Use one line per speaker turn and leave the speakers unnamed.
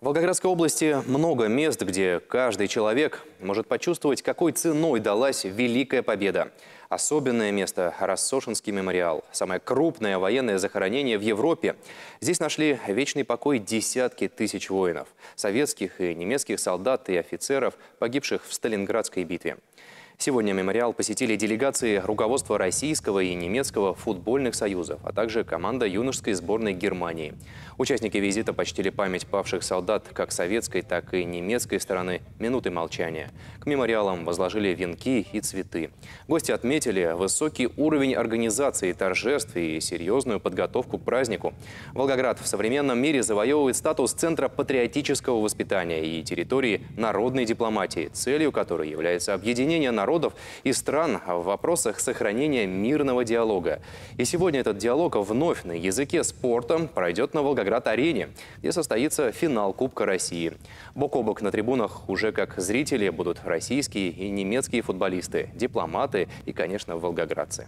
В Волгоградской области много мест, где каждый человек может почувствовать, какой ценой далась Великая Победа. Особенное место – Рассошинский мемориал. Самое крупное военное захоронение в Европе. Здесь нашли вечный покой десятки тысяч воинов. Советских и немецких солдат и офицеров, погибших в Сталинградской битве. Сегодня мемориал посетили делегации руководства российского и немецкого футбольных союзов, а также команда юношеской сборной Германии. Участники визита почтили память павших солдат как советской, так и немецкой стороны минуты молчания. К мемориалам возложили венки и цветы. Гости отметили высокий уровень организации торжеств и серьезную подготовку к празднику. Волгоград в современном мире завоевывает статус центра патриотического воспитания и территории народной дипломатии, целью которой является объединение народов народов и стран в вопросах сохранения мирного диалога. И сегодня этот диалог вновь на языке спорта пройдет на Волгоград-арене, где состоится финал Кубка России. Бок о бок на трибунах уже как зрители будут российские и немецкие футболисты, дипломаты и, конечно, волгоградцы.